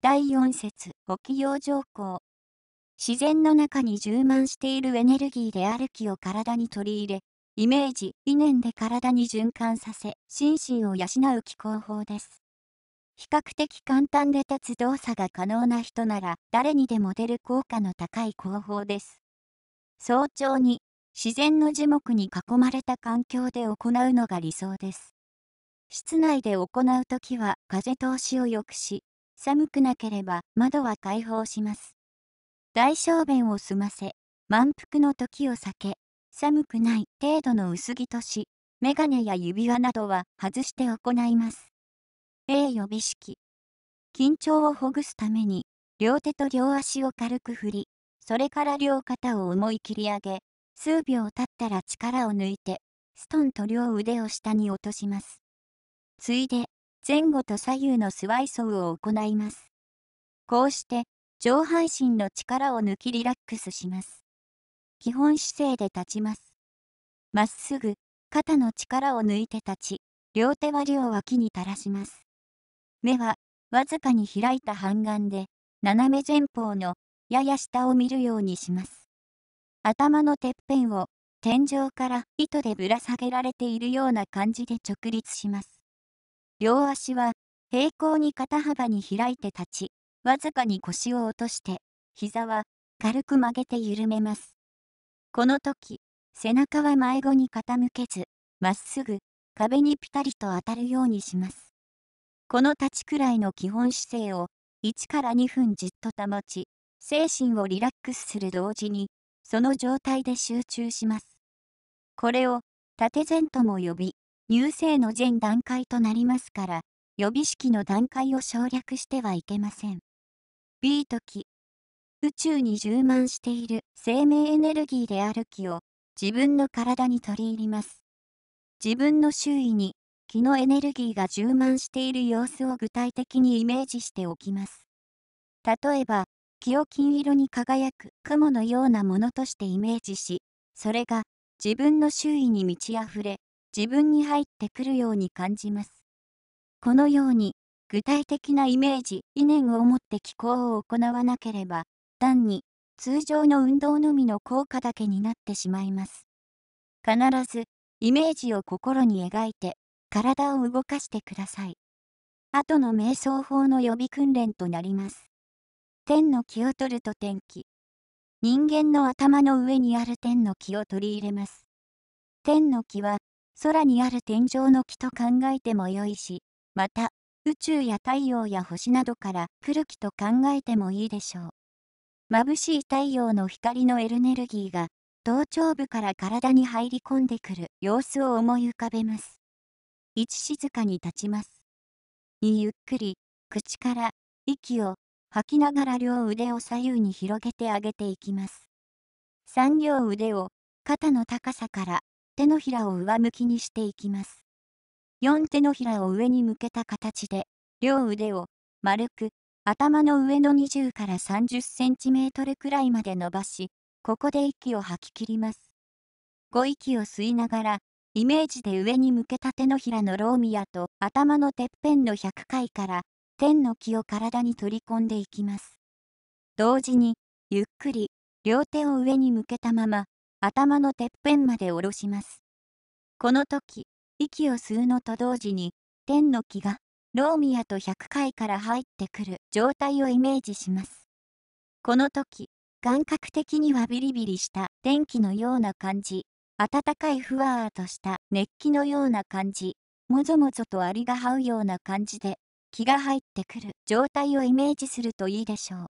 第4節沖用条項自然の中に充満しているエネルギーである木を体に取り入れイメージ理念で体に循環させ心身を養う気候法です比較的簡単で鉄動作が可能な人なら誰にでも出る効果の高い工法です早朝に自然の樹木に囲まれた環境で行うのが理想です室内で行うときは風通しを良くし寒くなければ窓は開放します。大小便を済ませ、満腹の時を避け、寒くない程度の薄着とし、眼鏡や指輪などは外して行います。A 予備式。緊張をほぐすために、両手と両足を軽く振り、それから両肩を思い切り上げ、数秒経ったら力を抜いて、ストンと両腕を下に落とします。ついで、前後と左右のスワイソウを行います。こうして上半身の力を抜きリラックスします。基本姿勢で立ちます。まっすぐ肩の力を抜いて立ち、両手は両脇に垂らします。目はわずかに開いた半眼で斜め前方のやや下を見るようにします。頭のてっぺんを天井から糸でぶら下げられているような感じで直立します。両足は平行に肩幅に開いて立ち、わずかに腰を落として、膝は軽く曲げて緩めます。この時、背中は前後に傾けず、まっすぐ壁にピタリと当たるようにします。この立ちくらいの基本姿勢を1から2分じっと保ち、精神をリラックスする同時に、その状態で集中します。これを縦前とも呼び、優生の全段階となりますから、予備式の段階を省略してはいけません。B 時、宇宙に充満している生命エネルギーである気を自分の体に取り入ります。自分の周囲に気のエネルギーが充満している様子を具体的にイメージしておきます。例えば、気を金色に輝く雲のようなものとしてイメージし、それが自分の周囲に満ち溢れ、自分に入ってくるように感じます。このように、具体的なイメージ、理念を持って気候を行わなければ、単に通常の運動のみの効果だけになってしまいます。必ず、イメージを心に描いて、体を動かしてください。後の瞑想法の予備訓練となります。天の気を取ると天気。人間の頭の上にある天の気を取り入れます。天の気は、空にある天井の木と考えてもよいし、また、宇宙や太陽や星などから来る木と考えてもいいでしょう。眩しい太陽の光のエネルギーが、頭頂部から体に入り込んでくる様子を思い浮かべます。1静かに立ちます。2ゆっくり、口から息を吐きながら両腕を左右に広げてあげていきます。3両腕を肩の高さから手のひらを上向きにしていきます。4手のひらを上に向けた形で、両腕を丸く頭の上の20から30センチメートルくらいまで伸ばし、ここで息を吐き切ります。5息を吸いながら、イメージで上に向けた手のひらのローミアと頭のてっぺんの100回から天の気を体に取り込んでいきます。同時に、ゆっくり両手を上に向けたまま、頭のてっぺんまで下ろします。この時、息を吸うのと同時に、天の気が、ローミアと100回から入ってくる状態をイメージします。この時、感覚的にはビリビリした天気のような感じ、暖かいふわーとした熱気のような感じ、もぞもぞとアリが這うような感じで、気が入ってくる状態をイメージするといいでしょう。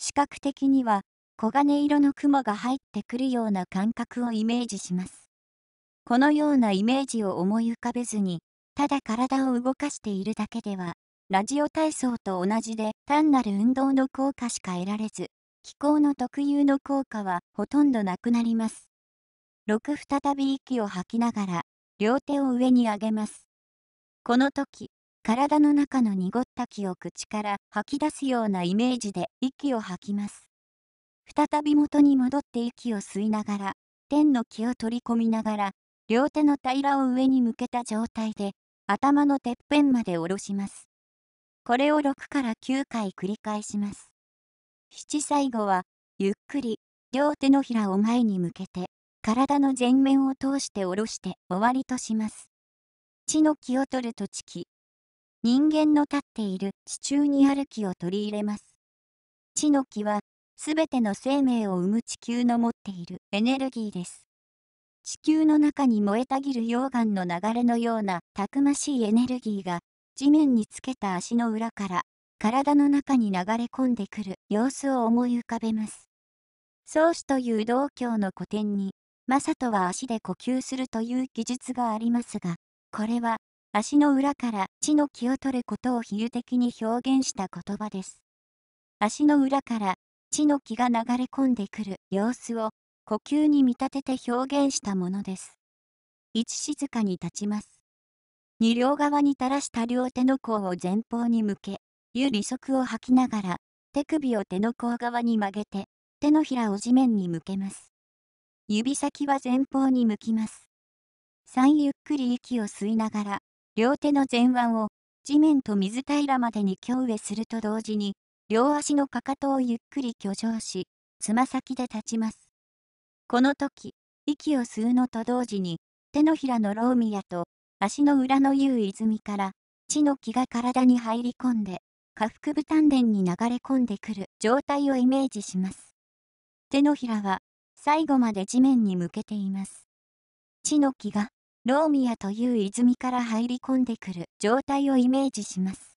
視覚的には黄金色の雲が入ってくるような感覚をイメージします。このようなイメージを思い浮かべずに、ただ体を動かしているだけでは、ラジオ体操と同じで単なる運動の効果しか得られず、気候の特有の効果はほとんどなくなります。6再び息を吐きながら、両手を上に上げます。この時、体の中の濁った気を口から吐き出すようなイメージで息を吐きます。再び元に戻って息を吸いながら、天の気を取り込みながら、両手の平らを上に向けた状態で、頭のてっぺんまで下ろします。これを6から9回繰り返します。7最後は、ゆっくり、両手のひらを前に向けて、体の前面を通して下ろして終わりとします。地の気を取ると地気。人間の立っている地中にある気を取り入れます。地の気はすべての生命を生む地球の持っているエネルギーです。地球の中に燃えたぎる溶岩の流れのようなたくましいエネルギーが地面につけた足の裏から体の中に流れ込んでくる様子を思い浮かべます。宗師という道教の古典に、マサトは足で呼吸するという記述がありますが、これは足の裏から地の気を取ることを比喩的に表現した言葉です。足の裏から血の気が流れ込んでくる様子を呼吸に見立てて表現したものです。一静かに立ちます。二両側に垂らした両手の甲を前方に向け、ゆ利息を吐きながら、手首を手の甲側に曲げて、手のひらを地面に向けます。指先は前方に向きます。3ゆっくり息を吸いながら、両手の前腕を地面と水平までに胸上すると同時に、両足のかかとをゆっくり居上し、つま先で立ちます。この時、息を吸うのと同時に、手のひらのローミアと足の裏のう泉から、血の気が体に入り込んで、下腹部丹田に流れ込んでくる状態をイメージします。手のひらは、最後まで地面に向けています。血の気が、ローミアという泉から入り込んでくる状態をイメージします。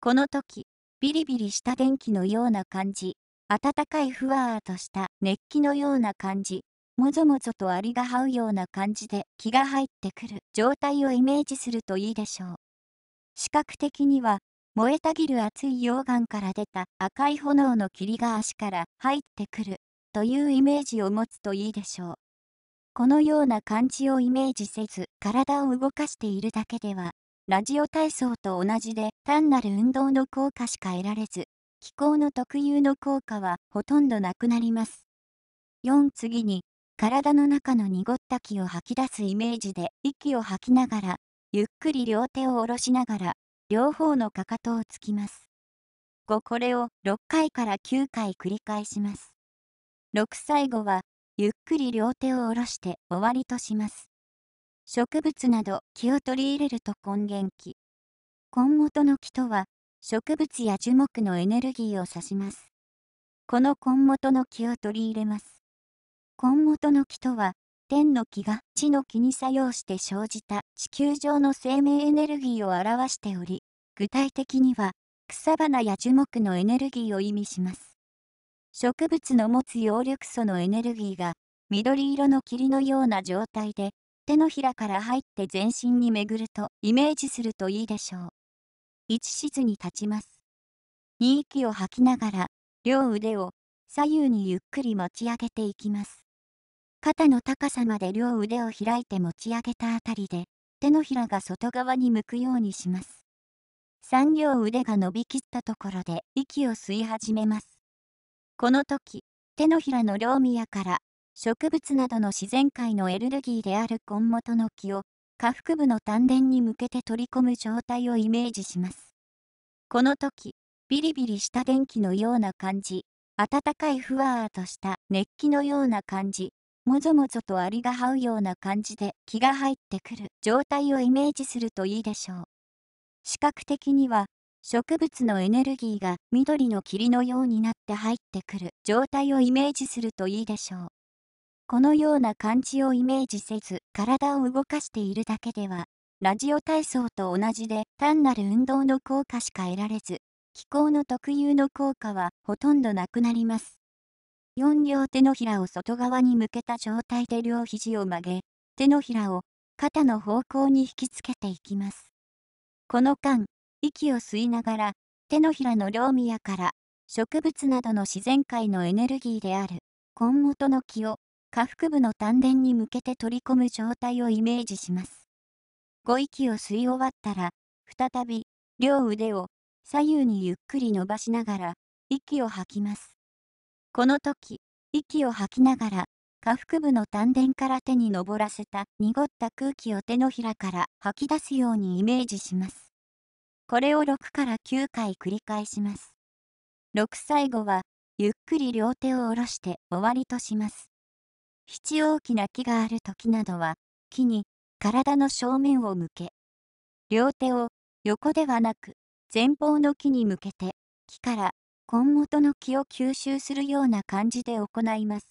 この時、ビリビリした電気のような感じ。暖かいふわーとした熱気のような感じ。もぞもぞとアリが這うような感じで気が入ってくる状態をイメージするといいでしょう。視覚的には、燃えたぎる熱い溶岩から出た赤い炎の霧が足から入ってくるというイメージを持つといいでしょう。このような感じをイメージせず体を動かしているだけではラジオ体操と同じで単なる運動の効果しか得られず、気候の特有の効果はほとんどなくなります。4次に、体の中の濁った気を吐き出すイメージで息を吐きながら、ゆっくり両手を下ろしながら、両方のかかとをつきます。5これを6回から9回繰り返します。6最後は、ゆっくり両手を下ろして終わりとします。植物など気を取り入れると根源気。根元の気とは、植物や樹木のエネルギーを指します。この根元の気を取り入れます。根元の気とは、天の気が地の気に作用して生じた地球上の生命エネルギーを表しており、具体的には、草花や樹木のエネルギーを意味します。植物の持つ葉緑素のエネルギーが、緑色の霧のような状態で手のひらから入って全身に巡るとイメージするといいでしょう。一静に立ちます。2息を吐きながら、両腕を左右にゆっくり持ち上げていきます。肩の高さまで両腕を開いて持ち上げたあたりで、手のひらが外側に向くようにします。3両腕が伸びきったところで息を吸い始めます。この時、手のひらの両宮から植物などの自然界のエネルギーである根元の木を下腹部の丹田に向けて取り込む状態をイメージします。この時、ビリビリした電気のような感じ、暖かいふわーとした熱気のような感じ、もぞもぞとアリが這うような感じで気が入ってくる状態をイメージするといいでしょう。視覚的には植物のエネルギーが緑の霧のようになって入ってくる状態をイメージするといいでしょう。このような感じをイメージせず体を動かしているだけではラジオ体操と同じで単なる運動の効果しか得られず気候の特有の効果はほとんどなくなります4両手のひらを外側に向けた状態で両肘を曲げ手のひらを肩の方向に引きつけていきますこの間息を吸いながら手のひらの両宮から植物などの自然界のエネルギーである根元の木を下腹部の丹田に向けて取り込む状態をイメージします。5息を吸い終わったら、再び、両腕を左右にゆっくり伸ばしながら、息を吐きます。この時、息を吐きながら、下腹部の丹田から手に上らせた濁った空気を手のひらから吐き出すようにイメージします。これを6から9回繰り返します。6最後は、ゆっくり両手を下ろして終わりとします。七大きな木がある時などは、木に体の正面を向け、両手を横ではなく前方の木に向けて、木から根元の木を吸収するような感じで行います。